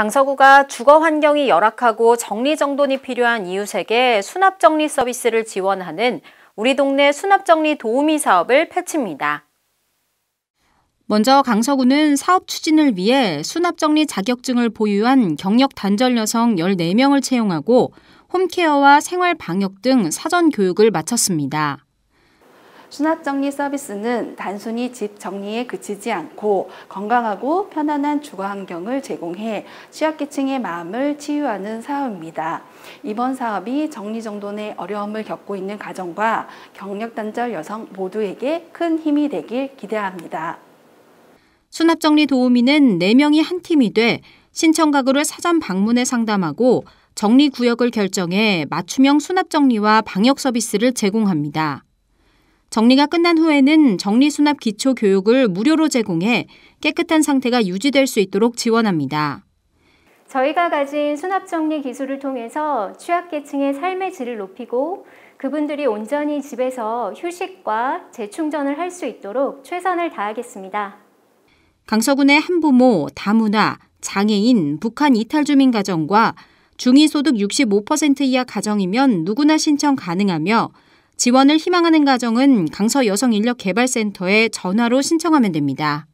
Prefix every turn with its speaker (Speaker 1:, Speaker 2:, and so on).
Speaker 1: 강서구가 주거 환경이 열악하고 정리정돈이 필요한 이웃에게 수납정리 서비스를 지원하는 우리 동네 수납정리 도우미 사업을 펼칩니다. 먼저 강서구는 사업 추진을 위해 수납정리 자격증을 보유한 경력 단절 여성 14명을 채용하고 홈케어와 생활 방역 등 사전 교육을 마쳤습니다.
Speaker 2: 수납정리 서비스는 단순히 집 정리에 그치지 않고 건강하고 편안한 주거 환경을 제공해 취약계층의 마음을 치유하는 사업입니다. 이번 사업이 정리정돈의 어려움을 겪고 있는 가정과 경력단절 여성 모두에게 큰 힘이 되길 기대합니다.
Speaker 1: 수납정리 도우미는 4명이 한 팀이 돼 신청 가구를 사전 방문해 상담하고 정리 구역을 결정해 맞춤형 수납 정리와 방역 서비스를 제공합니다. 정리가 끝난 후에는 정리수납 기초 교육을 무료로 제공해 깨끗한 상태가 유지될 수 있도록 지원합니다.
Speaker 3: 저희가 가진 수납 정리 기술을 통해서 취약계층의 삶의 질을 높이고 그분들이 온전히 집에서 휴식과 재충전을 할 수 있도록 최선을 다하겠습니다.
Speaker 1: 강서군의 한부모, 다문화, 장애인, 북한 이탈 주민 가정과 중위소득 65% 이하 가정이면 누구나 신청 가능하며 지원을 희망하는 가정은 강서 여성인력개발센터에 전화로 신청하면 됩니다.